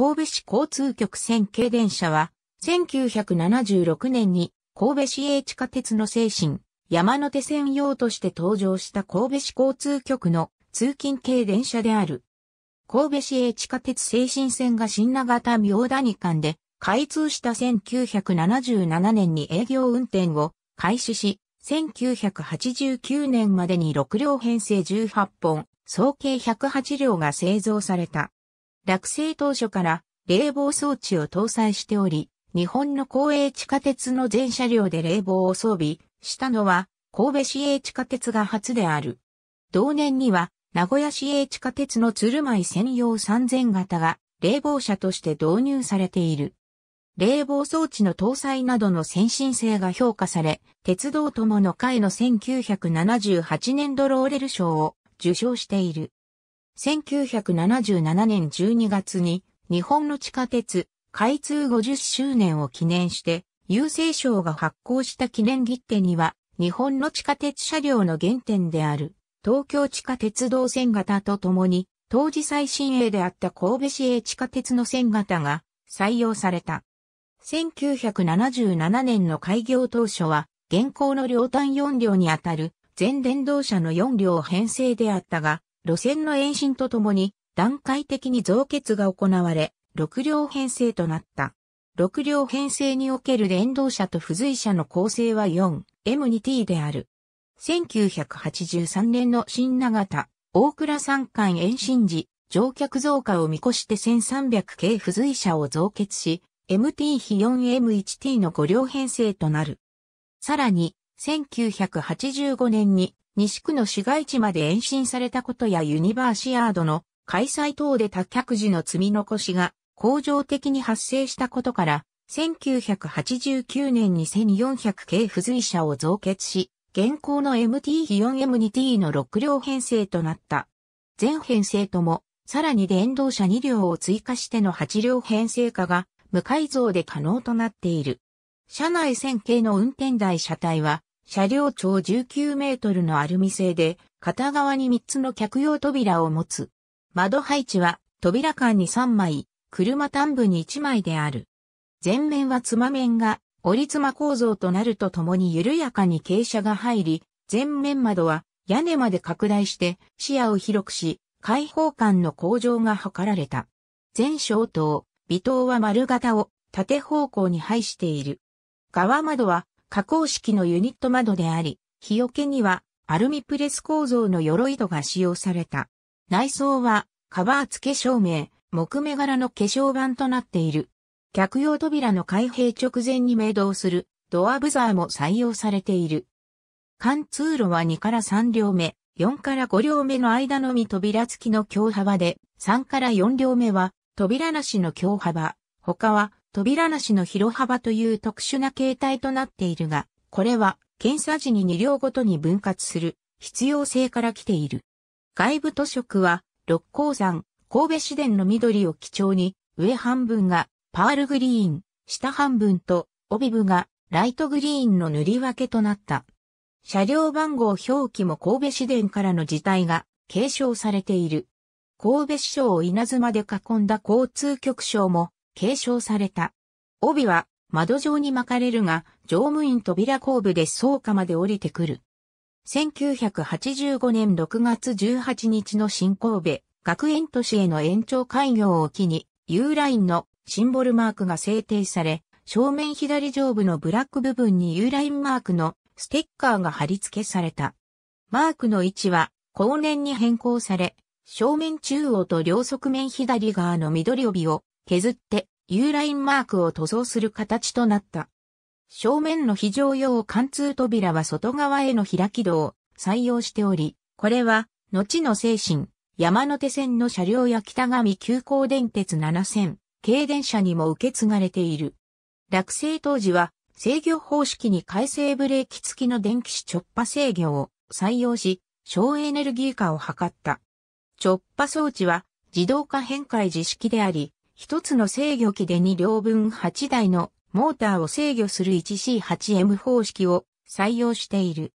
神戸市交通局線系電車は、1976年に神戸市営地下鉄の精神、山手線用として登場した神戸市交通局の通勤系電車である。神戸市営地下鉄精神線が新長田明谷間で開通した1977年に営業運転を開始し、1989年までに6両編成18本、総計108両が製造された。落成当初から冷房装置を搭載しており、日本の公営地下鉄の全車両で冷房を装備したのは神戸市営地下鉄が初である。同年には名古屋市営地下鉄の鶴舞専用3000型が冷房車として導入されている。冷房装置の搭載などの先進性が評価され、鉄道友の会の1978年度ローレル賞を受賞している。1977年12月に日本の地下鉄開通50周年を記念して郵政省が発行した記念切手には日本の地下鉄車両の原点である東京地下鉄道線型とともに当時最新鋭であった神戸市営地下鉄の線型が採用された。1977年の開業当初は、現行の両端4両にあたる全電動車の4両編成であったが、路線の延伸とともに段階的に増結が行われ、6両編成となった。6両編成における連動車と付随車の構成は 4M2T である。1983年の新長田、大倉山間延伸時、乗客増加を見越して1300系付随車を増結し、MT 比 4M1T の5両編成となる。さらに、1985年に西区の市街地まで延伸されたことやユニバーシアードの開催等で多客時の積み残しが恒常的に発生したことから、1989年に1400系付随車を増結し、現行の MT4M2T の6両編成となった。全編成とも、さらに電動車2両を追加しての8両編成化が無改造で可能となっている。車内線系の運転台車体は、車両長19メートルのアルミ製で、片側に3つの客用扉を持つ。窓配置は、扉間に3枚、車端部に1枚である。前面は妻面が、折り妻構造となるとともに緩やかに傾斜が入り、前面窓は屋根まで拡大して視野を広くし、開放感の向上が図られた。前小塔、尾塔は丸型を縦方向に配している。側窓は加工式のユニット窓であり、日よけにはアルミプレス構造の鎧戸が使用された。内装はカバー付け照明、木目柄の化粧板となっている。客用扉の開閉直前に明動するドアブザーも採用されている。貫通路は2から3両目、4から5両目の間のみ扉付きの強幅で、3から4両目は扉なしの強幅、他は扉なしの広幅という特殊な形態となっているが、これは検査時に2両ごとに分割する必要性から来ている。外部図色は六甲山、神戸市電の緑を基調に、上半分がパールグリーン、下半分と帯部がライトグリーンの塗り分けとなった。車両番号表記も神戸市電からの字体が継承されている。神戸市省を稲妻で囲んだ交通局省も継承された。帯は窓状に巻かれるが、乗務員扉後部で倉庫まで降りてくる。1985年6月18日の新神戸学園都市への延長開業を機に U ラインのシンボルマークが制定され、正面左上部のブラック部分に U ラインマークのステッカーが貼り付けされた。マークの位置は後年に変更され、正面中央と両側面左側の緑帯を削って U ラインマークを塗装する形となった。正面の非常用貫通扉は外側への開き戸を採用しており、これは、後の精神、山手線の車両や北上急行電鉄7線、軽電車にも受け継がれている。落成当時は、制御方式に改正ブレーキ付きの電気子直波制御を採用し、省エネルギー化を図った。直波装置は自動化変換時式であり、一つの制御機で2両分8台のモーターを制御する 1C8M 方式を採用している。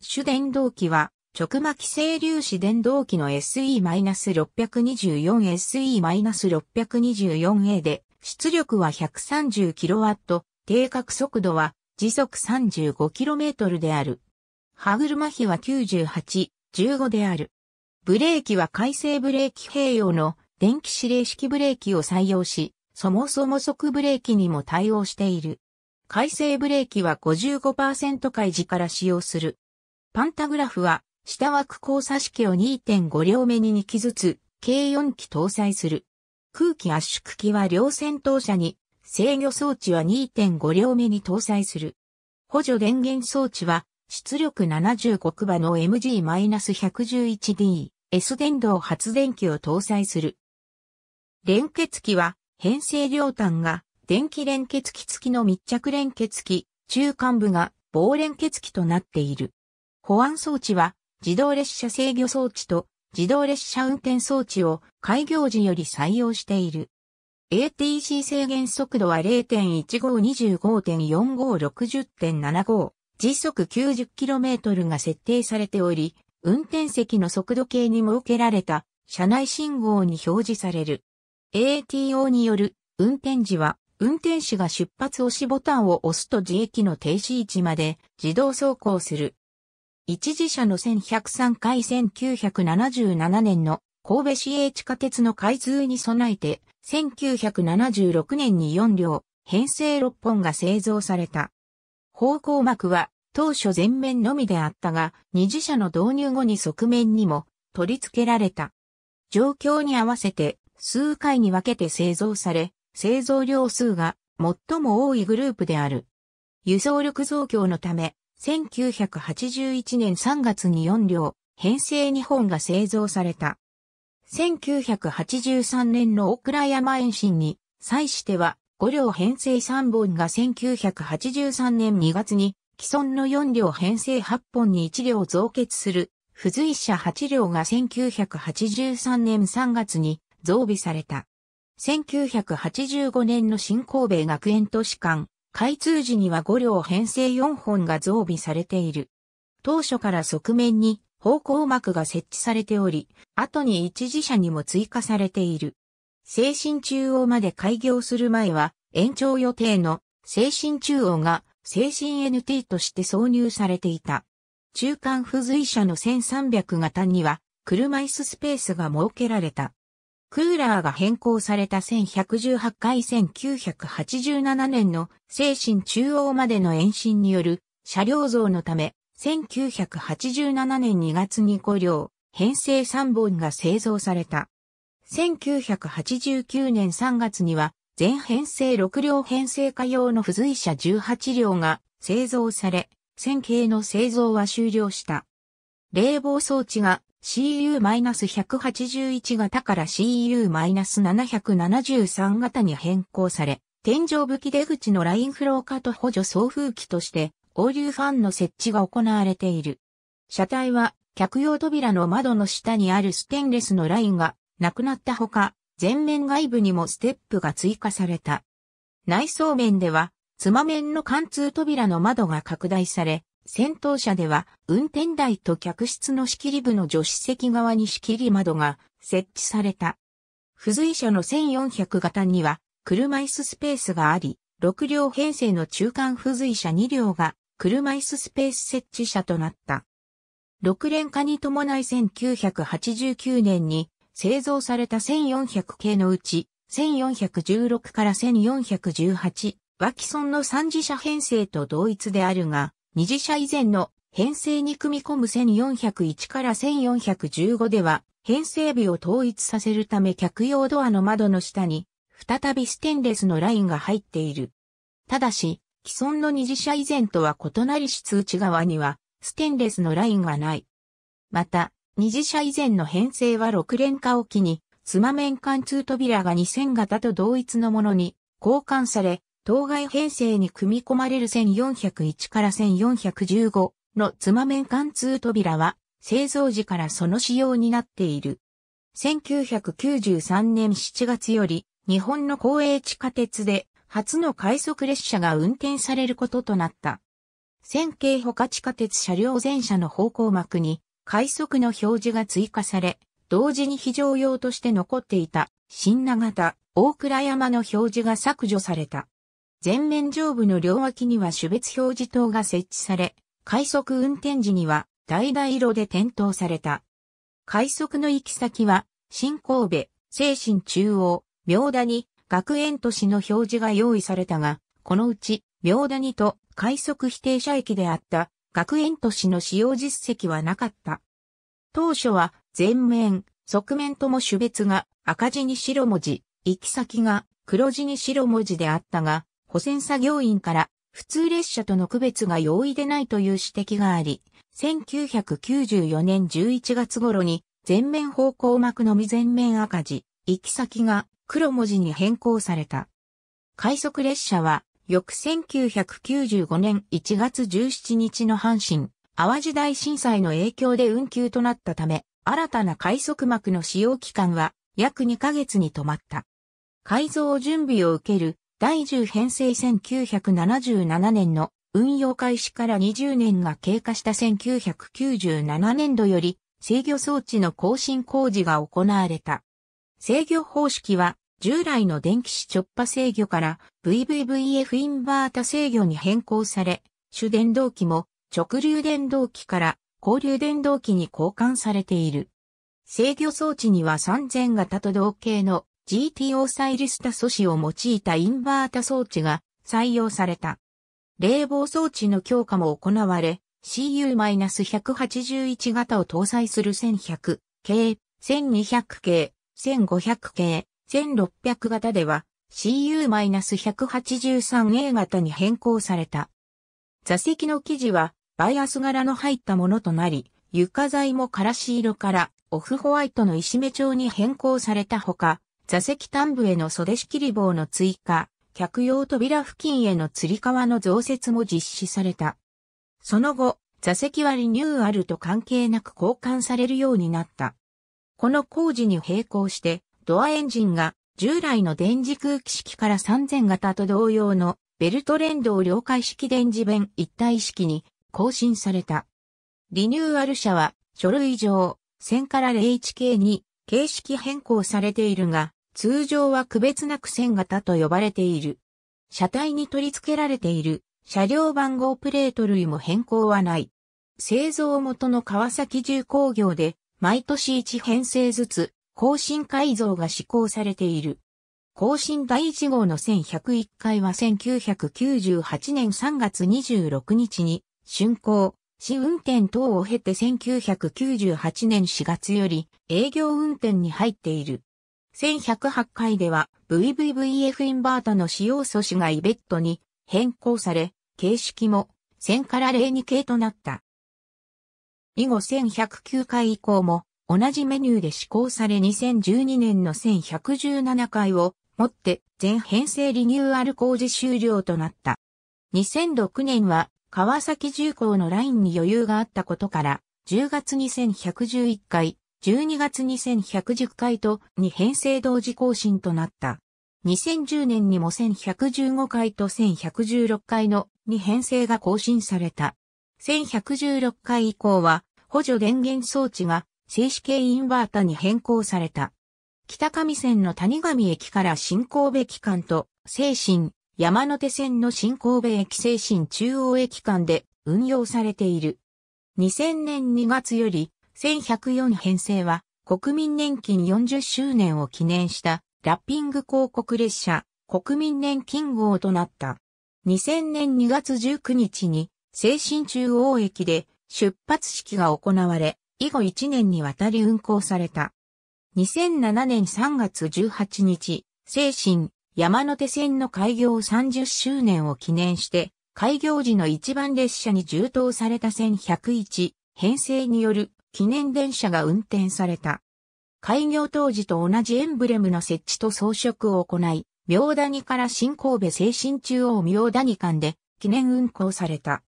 主電動機は直巻整粒子電動機の SE-624SE-624A で出力は 130kW、定格速度は時速 35km である。歯車比は98、15である。ブレーキは回生ブレーキ併用の電気指令式ブレーキを採用し、そもそも速ブレーキにも対応している。回生ブレーキは55%開示から使用する。パンタグラフは、下枠交差式を2.5両目に2機ずつ、計4機搭載する。空気圧縮機は両先頭車に、制御装置は2.5両目に搭載する。補助電源装置は、出力75クバの MG-111D、S 電動発電機を搭載する。連結機は、編成両端が、電気連結機付きの密着連結機、中間部が棒連結機となっている。保安装置は、自動列車制御装置と自動列車運転装置を開業時より採用している。ATC 制限速度は0.1525.4560.75時速 90km が設定されており、運転席の速度計に設けられた車内信号に表示される。ATO による運転時は、運転手が出発押しボタンを押すと自駅の停止位置まで自動走行する。一時車の1103回1977年の神戸市営地下鉄の開通に備えて、1976年に4両、編成6本が製造された。方向幕は当初前面のみであったが、二次車の導入後に側面にも取り付けられた。状況に合わせて数回に分けて製造され、製造量数が最も多いグループである。輸送力増強のため、1981年3月に4両、編成2本が製造された。1983年の大倉山延伸に、際しては5両編成3本が1983年2月に、既存の4両編成8本に1両増結する、付随者8両が1983年3月に増備された。1985年の新神戸学園都市間、開通時には5両編成4本が増備されている。当初から側面に方向幕が設置されており、後に一時車にも追加されている。精神中央まで開業する前は、延長予定の精神中央が精神 NT として挿入されていた。中間付随車の1300型には、車椅子スペースが設けられた。クーラーが変更された1118回1987年の精神中央までの延伸による車両増のため、1987年2月に5両、編成3本が製造された。1989年3月には、全編成6両編成化用の付随車18両が製造され、線形の製造は終了した。冷房装置が CU-181 型から CU-773 型に変更され、天井武器出口のラインフロー化と補助送風機として、応流ファンの設置が行われている。車体は、客用扉の窓の下にあるステンレスのラインがなくなったほか、前面外部にもステップが追加された。内装面では、つま面の貫通扉の窓が拡大され、先頭車では、運転台と客室の仕切り部の助手席側に仕切り窓が設置された。付随車の1400型には、車椅子スペースがあり、6両編成の中間付随車2両が、車椅子スペース設置車となった。6連化に伴い1989年に製造された1400系のうち、1416から1418、ワキソの3次車編成と同一であるが、二次車以前の編成に組み込む1401から1415では、編成日を統一させるため客用ドアの窓の下に、再びステンレスのラインが入っている。ただし、既存の二次車以前とは異なりし通知側には、ステンレスのラインがない。また、二次車以前の編成は6連化を機に、妻面貫通扉が2000型と同一のものに交換され、当該編成に組み込まれる1401から1415の妻面貫通扉は製造時からその仕様になっている。1993年7月より日本の公営地下鉄で初の快速列車が運転されることとなった。線形ほか地下鉄車両全車の方向幕に快速の表示が追加され、同時に非常用として残っていた新長田、大倉山の表示が削除された。前面上部の両脇には種別表示灯が設置され、快速運転時には、橙色で点灯された。快速の行き先は、新神戸、精神中央、明谷、学園都市の表示が用意されたが、このうち、明谷と快速否定者駅であった学園都市の使用実績はなかった。当初は前面、側面とも種別が赤字に白文字、行き先が黒字に白文字であったが、保線作業員から普通列車との区別が容易でないという指摘があり、1994年11月頃に全面方向幕のみ全面赤字、行き先が黒文字に変更された。快速列車は翌1995年1月17日の阪神、淡路大震災の影響で運休となったため、新たな快速幕の使用期間は約2ヶ月に止まった。改造準備を受ける第10編成1977年の運用開始から20年が経過した1997年度より制御装置の更新工事が行われた。制御方式は従来の電気子直波制御から VVVF インバータ制御に変更され、主電動機も直流電動機から交流電動機に交換されている。制御装置には3000型と同型の GTO サイリスタ素子を用いたインバータ装置が採用された。冷房装置の強化も行われ、CU-181 型を搭載する1100系、1200系、1500系、1600型では CU-183A 型に変更された。座席の生地はバイアス柄の入ったものとなり、床材もからし色からオフホワイトの石目調に変更されたほか、座席端部への袖仕切り棒の追加、客用扉付近への吊り革の増設も実施された。その後、座席はリニューアルと関係なく交換されるようになった。この工事に並行して、ドアエンジンが従来の電磁空気式から3000型と同様のベルト連動了解式電磁弁一体式に更新された。リニューアル車は書類上1000から 01K に形式変更されているが、通常は区別なく線型と呼ばれている。車体に取り付けられている車両番号プレート類も変更はない。製造元の川崎重工業で毎年1編成ずつ更新改造が施行されている。更新第1号の1101回は1998年3月26日に竣工、試運転等を経て1998年4月より営業運転に入っている。1108回では VVVF インバータの使用素子がイベットに変更され、形式も1000から02系となった。以後1109回以降も同じメニューで施行され2012年の1117回をもって全編成リニューアル工事終了となった。2006年は川崎重工のラインに余裕があったことから10月に1111回12月2 1 1 0回と2編成同時更新となった。2010年にも1115回と1116回の2編成が更新された。1116回以降は補助電源装置が静止系インバータに変更された。北上線の谷上駅から新神戸駅間と、西神、山手線の新神戸駅西神中央駅間で運用されている。2000年2月より1104編成は国民年金40周年を記念したラッピング広告列車国民年金号となった。2000年2月19日に精神中央駅で出発式が行われ、以後1年にわたり運行された。2007年3月18日、精神山手線の開業30周年を記念して、開業時の一番列車に充当された1101編成による記念電車が運転された。開業当時と同じエンブレムの設置と装飾を行い、明谷から新神戸精神中央明谷間で記念運行された。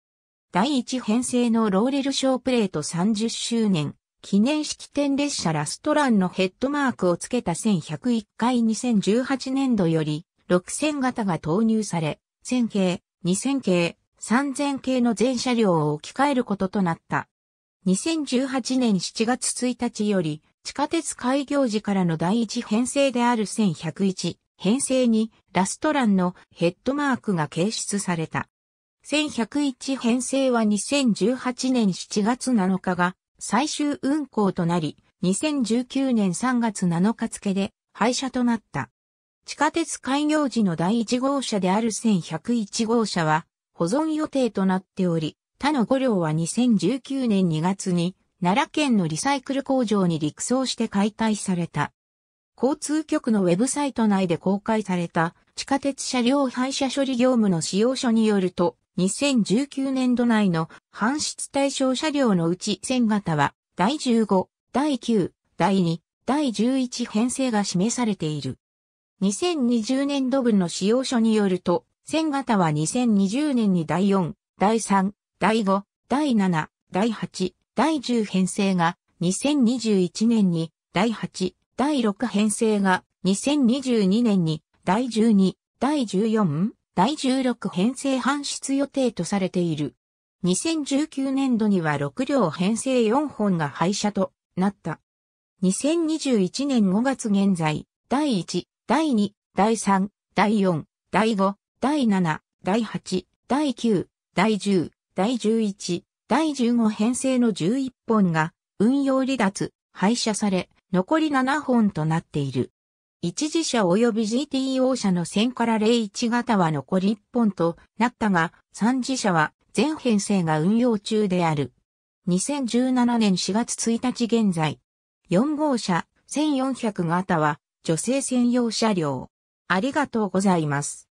第一編成のローレルショープレート30周年記念式典列車ラストランのヘッドマークをつけた1101回2018年度より6000型が投入され、1000系、2000系、3000系の全車両を置き換えることとなった。2018年7月1日より、地下鉄開業時からの第一編成である1101編成にラストランのヘッドマークが掲出された。1101編成は2018年7月7日が最終運行となり、2019年3月7日付で廃車となった。地下鉄開業時の第1号車である1101号車は保存予定となっており、他の5両は2019年2月に奈良県のリサイクル工場に陸送して解体された。交通局のウェブサイト内で公開された地下鉄車両廃車処理業務の使用書によると、2019年度内の搬出対象車両のうち1000型は第15、第9、第2、第11編成が示されている。2020年度分の使用書によると、1000型は2020年に第4、第3、第5、第7、第8、第10編成が2021年に第8、第6編成が2022年に第12、第14、第16編成搬出予定とされている。2019年度には6両編成4本が廃車となった。2021年5月現在、第1、第2、第3、第4、第5、第7、第8、第9、第10、第11、第15編成の11本が運用離脱、廃車され、残り7本となっている。一次車及び GTO 車の1000から01型は残り1本となったが、三次車は全編成が運用中である。2017年4月1日現在、4号車1400型は女性専用車両。ありがとうございます。